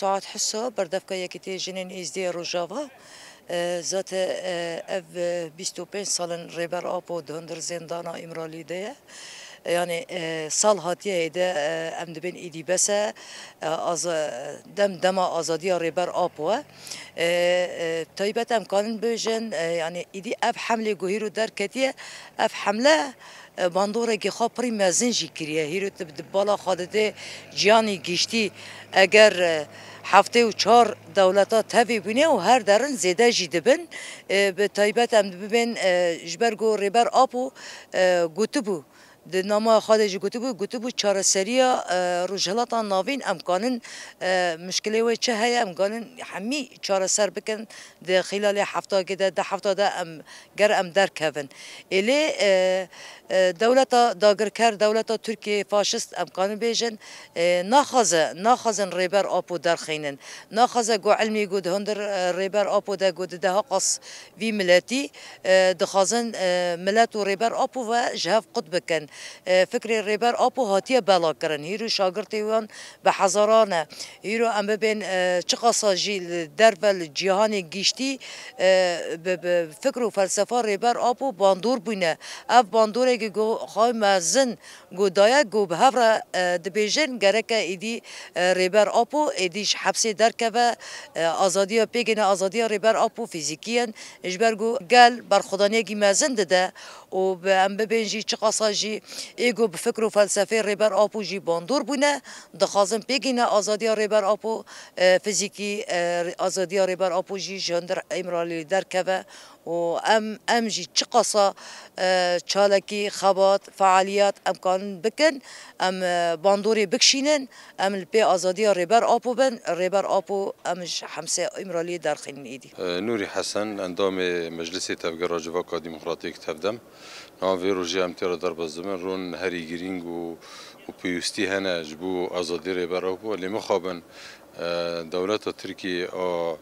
ساعت حسا بردفکا یکیتی جنین ایزدی روژاوا زات اف 25 سالن ریبر آپو دهندر زندانا امرالی ده يعني سال هاتيه هيدا ام دبن ايدي بس از دم دما ازاديه ريبر ابوا ام امكان بجن يعني ايدي اف حمله جوهيرو دركتيه اف حمله باندوره که خواه پری مزن جی کریه هیرو تب دبالا خادده جیانی گشتی اگر هفته و چهار دولت ها تبی بینه و هر درن زیده جی دبن به تایبت هم دبین جبرگو ریبر آپو گوتبو د نامه خاده جی گوتو گوتبو چاره سریا اه، روجهلاتا ناوین امکانن اه، مشکلی و چه هيا امکانن همی چاره سر بکن د خلال هفته کې ده هفته ده ام گر ام درک هون الی اه، دولت داګرکر دولت ترکی فاشست امکان بیژن ناخزه ناخزن ریبر اپو در خینن ناخزه گو علمی گود هندر ریبر اپو ده گود ده قص وی ملتی دخازن ملت و ریبر اپو و جهف قطب کن فکری ریبر آب و هاتیه بلا کرن هیرو شاگرتی وان به هزارانه هیرو ام ببین چقاسا جی دربل جهان گیشتی فکر و فلسفه ریبر آب و باندور بینه اف باندوره که گو خواه مزن گو دایا گو به هفر دبیجن گرکه ایدی ریبر آب و ایدیش حبسی درکه و آزادی پیگنه آزادی ریبر آب و فیزیکیان اجبر گو گل برخودانیگی مزن دده و به ام ببین جی چقاسا جی ایگو بفکر و فلسفه ریبر آپو جی باندور بونه دخوازم پیگینه آزادی ریبر آپو فیزیکی آزادی ریبر آپو جی جندر امرالی در کبه و ام ام جی چه قصا چالکی خبات فعالیت ام کان بکن ام باندوری بکشینن ام لپی آزادی ریبر آپو بن ریبر آپو امش حمسه امرالی در خینیدی نوری حسن اندام مجلس تفگر راجوا دموکراتیک تفدم ناو روژه امتیار در بزمن رون هری گرینگ و و پیوستی هنه جبو ازادی ری برای بو لی مخابن دولت ترکی آ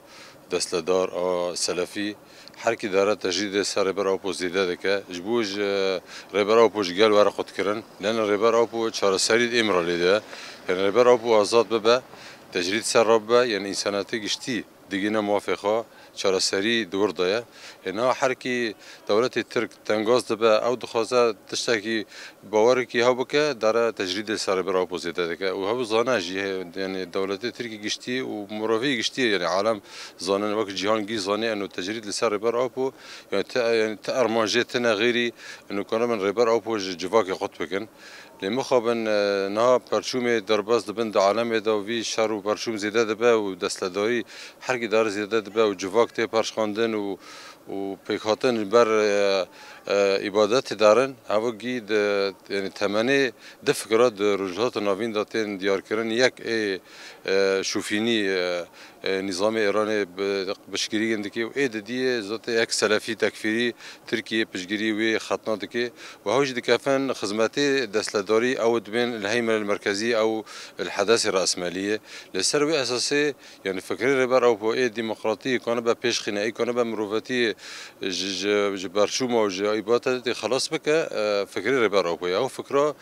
دستلدار آ سلفی هر کی داره تجدید سر بر آپو زیده دکه جبوج ریبر آپو جگل ور خود کردن لان ریبر آپو چهار سرید امر لیده یعنی ریبر آپو آزاد ببه تجدید سر ربه یعنی انساناتی گشتی دیگه نموافقه چارەسەری دووردەیە هێنا هەرکی دەورەتی ترک تەنگاز دەبە ئەو دخوازە تشتێکی باوەێکی هەو بکە دارە تەجریدی سەربرا پۆزیتە دەکە و هەوو زاناژی هەیەێنێ دەولەتی ترکی گشتی و مرۆڤی گشتی یعنی عالم زانن وەک جیهانگی زانێ ئەن و تەجرید لە سەر ڕێبەر ئاپۆ ئەرمانژێتە غێری ئەنوکانە من ڕێبەر ئاپۆژ جوواکی خۆت بکەن لی مخابن نه پرچوم درباز دبن د عالم دا وی شر و پرچوم زیده دبه و دستلداری هر کی دار زیده دبه و جواک ته پرش خواندن و و پیکاتن بر عبادت دارن هوا گی یعنی تمنی ده فکرات ده رجحات ناوین داتین دیار کردن یک ای شوفینی نظام ایران بشگیری گندکی و ای دیه ذات یک سلفی تکفیری ترکیه پشگیری و خطنا دکی و هوش دکفن خدمتی دستلداری او دبن الهیمن المرکزی او الحداثه الرأسماليه لسر وی اساسی یعنی فکری ربر او په ای دموکراتی کنه به پیش خنایی کنه به مروفتی برشوما و عبادت خلاص بکه فکری ری بر آبوی او فکرا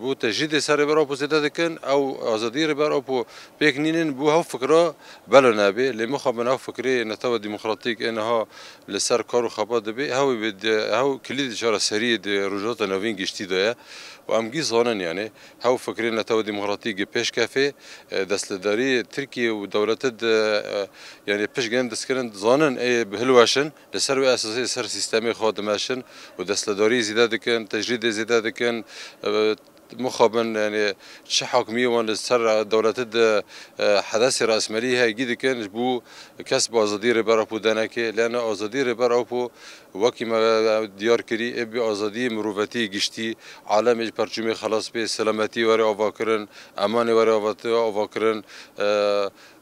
بو تجدید سر بر آبو زده دکن او آزادی ری بر آبو بیک نینن بو هاو فکرا بلا نبی لی مخابن هاو فکری نتاو دموکراتیک اینها لسر کارو خباد بی هاو بید هاو کلید چرا سری رجات نوین گشتی دایه و امگی زانن یعنی هاو فكرين لتو دموکراتی بيش كافي کافه اه، دستداری ترکیه و دولت اه، یعنی پیش گن دستکرن زانن ای بهلواشن لسر و اساسی سر سیستمی خادماشن و دستداری زیاده تجريد تجرید زیاده دکن مخابن يعني شي حاكميه وان سر دولتد حدث راسماليه جيد كان بو كسب ازادي ربر بو دنك لان ازادي ربر بو وكي ما ديار كري ابي ازادي مروفتي گشتي عالم پرچم خلاص به سلامتی ور اواکرن امان ور اواکرن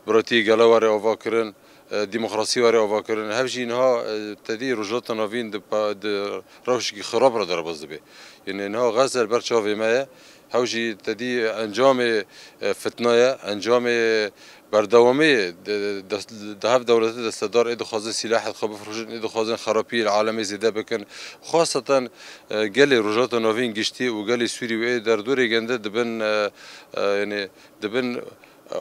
بروتي گلا ور اواکرن ديمقراطية ورا وفاكرن هفجي انها تدي رجلات نافين د روشك خراب را در بزبه يعني انها غزل برشاف ما هوجي تدي انجام فتنه انجام بردوامي ده هف دولت دستدار اد خوازن سلاح خو بفروجن اد خوازن خرابي العالم زيده بكن خاصه قال رجات نافين گشتي وقال سوري و در دوري گنده دبن يعني دبن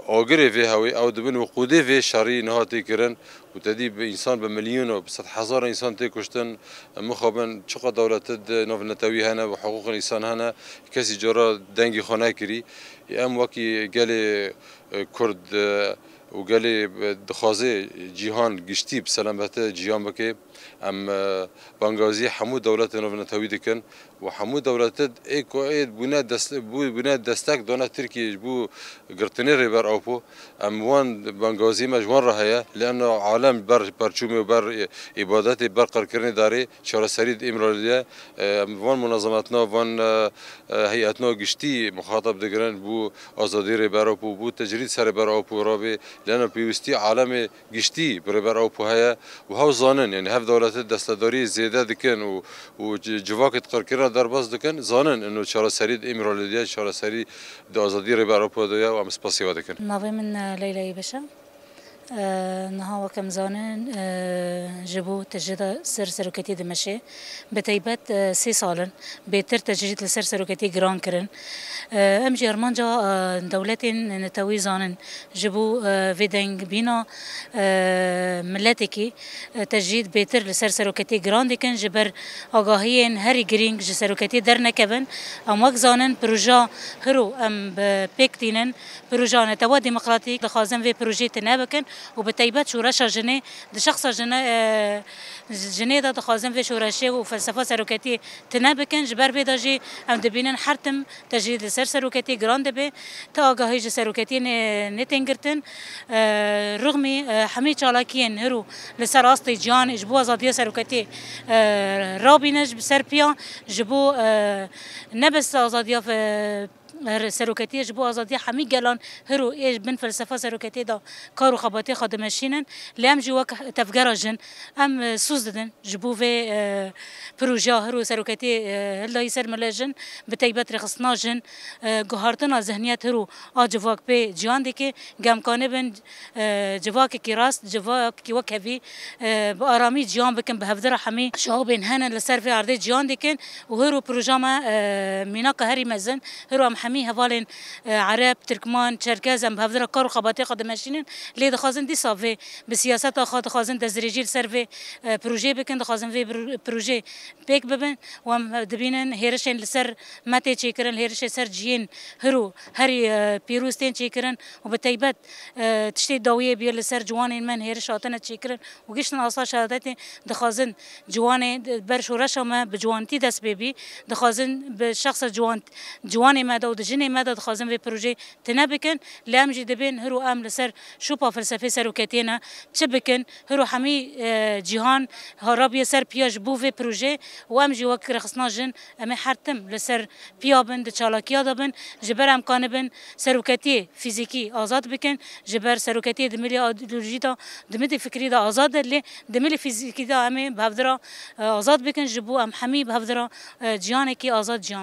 آگره وی هوی او دبن و قوده وی شری نها تکرن و تدی به انسان به میلیون و به صد هزار انسان تکشتن مخابن چقدر دولت نو نتوی هنه و حقوق انسان هنه کسی جرا دنگی خانه کری ام وکی گل کرد و گل دخوازه جیهان گشتی به سلامت جیهان بکه ام بانگازی همو دولت نو نتوی دکن و همو دولتت ای کو ای بنا دست بو بنا دستک دونه ترکی بو قرطني ريبر اوبو اموان بنغازي مجوان رهيا لانه عالم بر برشومي وبر عبادات بر قركرني داري شارع سريد امراليه اموان منظماتنا وان هيئتنا گشتي مخاطب دگرن بو ازادي ريبر اوبو بو تجريد سر بر اوبو رابي لانه بيوستي عالم گشتي بريبر اوبو هيا وهو ظانن يعني هف دولتت دستداري زياده دكن و جواكت قركرن را дарбаз дукан занен ну чарасари имролидия чарасари да азади ра баро подоя ва спасибо дукан наве мин лейла ибаша آه، نها وكم زانن آه، جبو تجدید سر سرکتی دمشه به تیبت سه آه، سالن بهتر تجدید سر سرکتی گران کردن ام جرمان جا دولت نتوي زانن جبو بینا ملتی که تجدید بهتر سر سرکتی گران دیکن جبر آگاهی هری گرینگ سرکتی در نکبن ام وقت زانن پروژا هرو ام پکتینن پروژا نتوا دموکراتیک لخوازم وی پروژه تنبکن وبتيبات شورشة آه، جنة ده شخص جنة جنة ده دخازن في شورشة وفلسفة سروكاتي تناب كان جبر بيدا جي أم دبينا حرتم تجديد سر سروكاتي جراند بي تاجا هيج سروكاتي نتينجرتن آه، رغم آه، حمي تشالاكين هرو لسر أصلي جان جبو أزادية سروكاتي رابينج بسربيا جبو نبس أزادية في هر سروکتی اش بو آزادی همی گلان هرو ایج بن فلسفه سروکتی دا کارو خباتی خادمشینن لام جوا تفگراجن ام سوز ددن جبو و اه، پروژه هرو سروکتی اه، هلای سر ملجن به تایبت رخصناجن اه، گهارتنا ذهنیت هر آج واک به جان دکه گمکانه بن جواک کی راست جواک کی وکهوی با آرامی جان بکن به هفدر همی شعوبین هنن لسر في عرض جان دیکن و هرو پروژه ما مینا که هری مزن هرو ام همي هوالن آه، عرب تركمان تشركاز ام بهفدر كار و قد خود لي دخازن دي صافي بسياسات اخا دخازن دزريجيل سيرفي بروجي سر دخازن في بروجي دخوازن ببن و ام هيرشين لسر ماتي تشيكرن هيرش سر جين هرو هري بيروستين تشيكرن و تشتي دويه تشتی لسر جوانین من هيرش اتنا تشيكرن و گشتن اصلا شهادت دخوازن جوان بر ما بجوانتي جوانتی دست بیبی دخوازن جوان جوان ما دو د جنې ماده دجنه مدد خازم به پروژه بکن لام جی دبین هرو ام لسر شو په فلسفه سره و چې بکن هرو حمی اه، جهان هرابی سر پیاج بو وی پروژې و ام جی وکر خصنا جن ام حرتم لسر پیابند د چالاکیا دبن جبر امکان بن سروکتی و فیزیکی آزاد بکن جبر سروکتی د ملي دملی ایدئولوژی د ملي فکری دا آزاد د ملي فیزیکی دا ام بهدرا اه، آزاد بکن جبو ام حمی بهدرا اه، جیان کی آزاد جیان